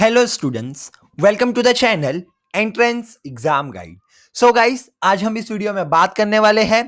hello students welcome to the channel entrance exam guide so guys आज हम इस video में बात करने वाले हैं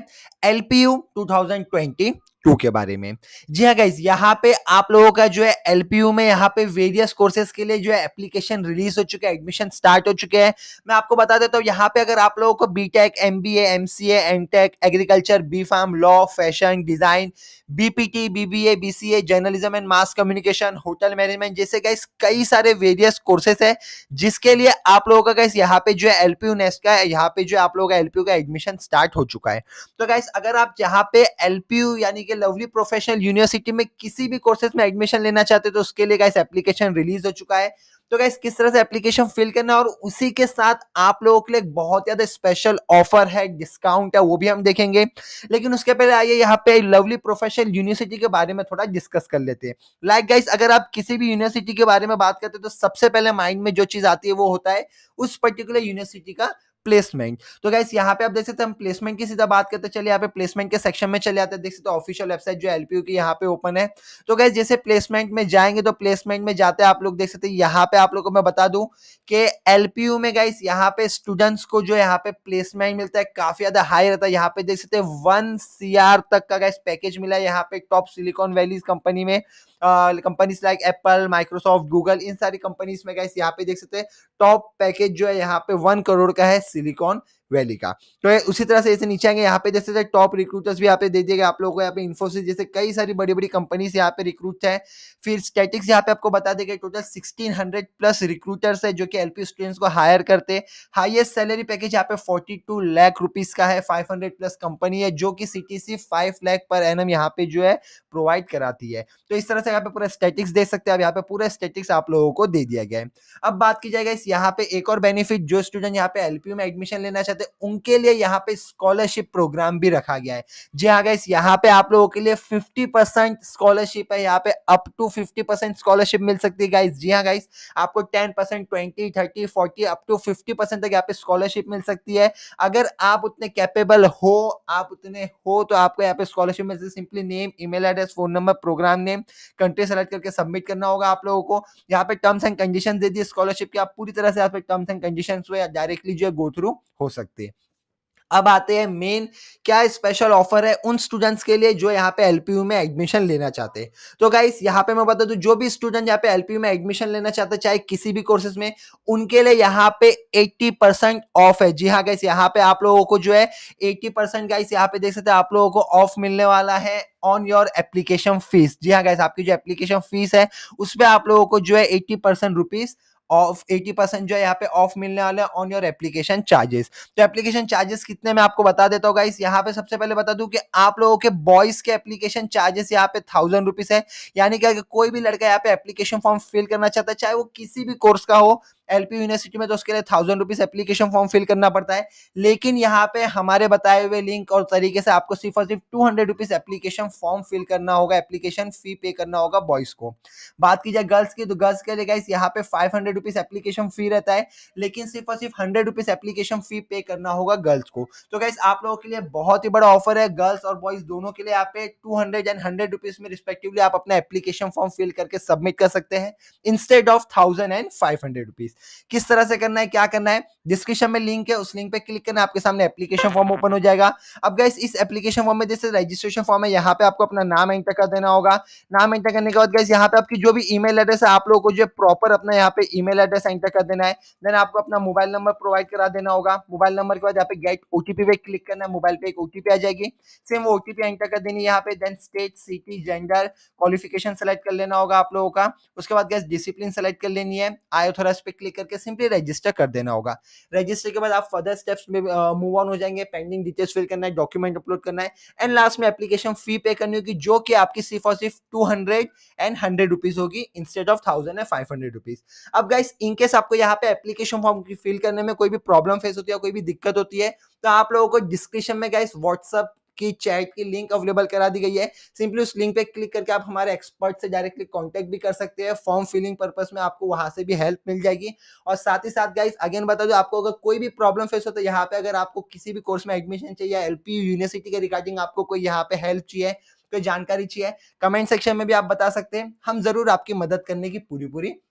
L P U two thousand twenty two के बारे में जी हाँ गाइज यहाँ पे आप लोगों का जो है एलपीयू में यहाँ पे वेरियस कोर्सेज के लिए जो है एप्लीकेशन रिलीज हो चुके हैं एडमिशन स्टार्ट हो चुके हैं मैं आपको बता देता हूँ यहाँ पे अगर आप लोगों को BTech MBA MCA B agriculture B pharm law fashion design BPT BBA BCA journalism and mass communication hotel management जैसे गाइस कई सारे वेरियस कोर्सेस है जिसके लिए आप लोगों का गाइस यहाँ पे जो है एलपीयू नेस्ट का यहाँ पे जो आप लोगों का एलपीयू का एडमिशन स्टार्ट हो चुका है तो गाइस अगर आप यहाँ पे एलपीयू यानी कि के लवली प्रोफेशनल यूनिवर्सिटी में किसी भी कोर्सेज में एडमिशन लेना चाहते हो तो उसके लिए गाइस एप्लीकेशन रिलीज हो चुका है तो गाइस किस तरह से एप्लीकेशन फिल करना और उसी के साथ आप लोगों के लिए बहुत ज्यादा स्पेशल ऑफर है डिस्काउंट है वो भी हम देखेंगे लेकिन उसके पहले आइए यहाँ पे लवली प्रोफेशनल यूनिवर्सिटी के बारे में थोड़ा डिस्कस कर लेते हैं लाइक गाइस अगर आप किसी भी यूनिवर्सिटी के बारे में बात करते हैं तो सबसे पहले माइंड में जो चीज आती है वो होता है उस पर्टिकुलर यूनिवर्सिटी का प्लेसमेंट तो गाइस यहाँ पे आप देख सकते हैं हम प्लेसमेंट की सीधा बात करते चलिए यहाँ पे प्लेसमेंट के सेक्शन में चले आते हैं देख सकते हो ऑफिशियल वेबसाइट जो एलपीयू की यहाँ पे ओपन है तो गाइस जैसे प्लेसमेंट में जाएंगे तो प्लेसमेंट में जाते हैं आप लोग देख सकते हैं यहाँ पे आप लोग को मैं बता दूं कि एलपीयू में गाइस यहाँ पे स्टूडेंट्स को जो यहाँ पे प्लेसमेंट मिलता है काफी ज्यादा हाई रहता है यहाँ पे देख सकते हैं वन सीआर तक का गाइस पैकेज मिला है यहाँ पे टॉप सिलिकॉन वैली कंपनी में companies like Apple Microsoft Google इन सारी कंपनीज में गैस यहाँ पे देख सकते हैं टॉप पैकेज जो है यहाँ पे वन करोड़ का है सिलिकॉन वैली का तो उसी तरह से ऐसे नीचे आएंगे यहाँ पे जैसे जैसे टॉप रिक्रूटर्स भी यहाँ पे दे दिए गए आप लोगों को यहाँ पे इन्फोसिस जैसे कई सारी बड़ी बड़ी कंपनीज यहाँ पे रिक्रूट है फिर स्टेटिक्स यहाँ पे आपको बता देंगे total sixteen hundred plus recruiters है जो कि एलपी स्टूडेंट्स को हायर करते हाइएस्ट सैलरी पैकेज यहाँ पे फोर्टी टू लैख रुपीज का है फाइव हंड्रेड प्लस कंपनी है जो कि सी फाइव लाख पर एनम यहाँ पे जो है प्रोवाइड कराती है तो इस तरह से यहाँ पे पूरा स्टेटिक्स दे सकते हैं अब यहाँ पे पूरा स्टेटिक्स आप लोगों को दे दिया गया है अब बात की जाएगा इस यहाँ पे एक और बेनिफिट जो स्टूडेंट यहाँ पे एलपीयू में एडमिशन लेना चाहते थे उनके लिए यहाँ पे स्कॉलरशिप प्रोग्राम भी रखा गया है जी हाँ गाइस यहाँ पे आप लोगों के लिए 50 परसेंट स्कॉलरशिप है यहाँ पे अप टू 50 परसेंट स्कॉलरशिप मिल सकती है गाइस जी हाँ गाइस आपको 10 percent twenty thirty forty up to 50 percent तक यहाँ पे स्कॉलरशिप मिल सकती है अगर आप उतने कैपेबल हो आप उतने हो तो आपको यहाँ पे स्कॉलरशिप मिल सकती है simply name email address phone number program name country select करके सबमिट करना होगा आप लोगों को यहाँ पे टर्म्स एंड कंडीशन दे दिए स्कॉलरशिप की आप पूरी तरह से यहाँ पे टर्म्स एंड कंडीशन डायरेक्टली जो है गो थ्रू हो सकते सकते हैं अब आते हैं मेन क्या स्पेशल ऑफर है उन स्टूडेंट्स के लिए जो यहाँ पे एलपीयू में एडमिशन लेना चाहते हैं तो गाइस यहाँ पे मैं बता दूं जो भी स्टूडेंट यहाँ पे एलपीयू में एडमिशन लेना चाहते हैं चाहे किसी भी कोर्सेज में उनके लिए यहाँ पे 80 परसेंट ऑफ है जी हाँ गाइस यहाँ पे आप लोगों को जो है एट्टी परसेंट गाइस यहाँ पे देख सकते हैं आप लोगों को ऑफ मिलने वाला है ऑन योर एप्लीकेशन फीस जी हाँ गाइस आपकी जो एप्लीकेशन फीस है उस पर आप लोगों को जो है eighty percent rupees off eighty percent जो है यहाँ पे ऑफ मिलने वाले ऑन योर एप्लीकेशन चार्जेस तो एप्लीकेशन चार्जेस कितने मैं आपको बता देता हूँ गाइस यहाँ पे सबसे पहले बता दूं कि आप लोगों के बॉयज के एप्लीकेशन चार्जेस यहाँ पे थाउजेंड रुपीज है यानी कि कोई भी लड़का यहाँ पे एप्लीकेशन फॉर्म फिल करना चाहता है चाहे वो किसी भी कोर्स का हो एलपी यूनिवर्सिटी में तो उसके लिए thousand rupees application form fill करना पड़ता है लेकिन यहाँ पे हमारे बताए हुए लिंक और तरीके से आपको सिर्फ और सिर्फ two hundred rupees application form fill करना होगा एप्लीकेशन फी पे करना होगा बॉयज को बात की जाए गर्ल्स की तो गर्ल्स के लिए गाइस यहाँ पे five hundred rupees application fee रहता है लेकिन सिर्फ और सिर्फ हंड्रेड रुपीज एप्लीकेशन फी पे करना होगा गर्ल्स को तो गाइस आप लोगों के लिए बहुत ही बड़ा ऑफर है गर्ल्स और बॉयज दोनों के लिए यहाँ पे two hundred and hundred rupees में रिस्पेक्टिवली आप अपना एप्लीकेशन फॉर्म फिल करके सबमिट कर सकते हैं instead of thousand and five hundred rupees fees किस तरह से करना है क्या करना है डिस्क्रिप्शन में लिंक है उस लिंक पे क्लिक करना है आपके सामने एप्लीकेशन फॉर्म ओपन हो जाएगा अब गैस इस एप्लीकेशन फॉर्म में जैसे रजिस्ट्रेशन फॉर्म है यहाँ पे आपको अपना नाम एंटर कर देना होगा नाम एंटर करने के बाद गैस यहाँ पे आपकी जो भी ईमेल एड्रेस है आप लोगों को जो प्रॉपर अपना यहाँ पे ईमेल एड्रेस एंटर कर देना है देन आपको अपना मोबाइल नंबर प्रोवाइड करा देना होगा मोबाइल नंबर के बाद यहाँ पे गेट ओटीपी पे क्लिक करना है मोबाइल पे एक ओटीपी आ जाएगी सेम वो ओटीपी एंटर कर देनी है यहाँ पे then state city gender qualification select कर लेना होगा आप लोगों का उसके बाद गैस डिसिप्लिन सेलेक्ट कर लेनी है आयोथोरस पे क्लिक करके सिंपली रजिस्टर कर देना होगा रजिस्टर के बाद आप फर्दर स्टेप्स में मूव ऑन हो जाएंगे पेंडिंग डिटेल्स फिल करना है डॉक्यूमेंट अपलोड करना है एंड लास्ट में एप्लीकेशन फी पे करनी होगी जो कि आपकी सिर्फ और सिर्फ two hundred and hundred rupees होगी instead of thousand and five hundred rupees अब गाइस इनकेस आपको यहाँ पे एप्लीकेशन फॉर्म फिल करने में कोई भी प्रॉब्लम फेस होती है कोई भी दिक्कत होती है तो आप लोगों को डिस्क्रिप्शन में गाइस व्हाट्सअप की चैट की लिंक अवेलेबल करा दी गई है सिंपली उस लिंक पे क्लिक करके आप हमारे एक्सपर्ट से डायरेक्टली कॉन्टेक्ट भी कर सकते हैं फॉर्म फिलिंग पर्पज में आपको वहां से भी हेल्प मिल जाएगी और साथ ही साथ गाइज अगेन बता दो आपको अगर कोई भी प्रॉब्लम फेस होता है यहाँ पे अगर आपको किसी भी कोर्स में एडमिशन चाहिए एल यूनिवर्सिटी के रिगार्डिंग आपको कोई यहाँ पे हेल्प चाहिए कोई जानकारी चाहिए कमेंट सेक्शन में भी आप बता सकते हैं हम जरूर आपकी मदद करने की पूरी पूरी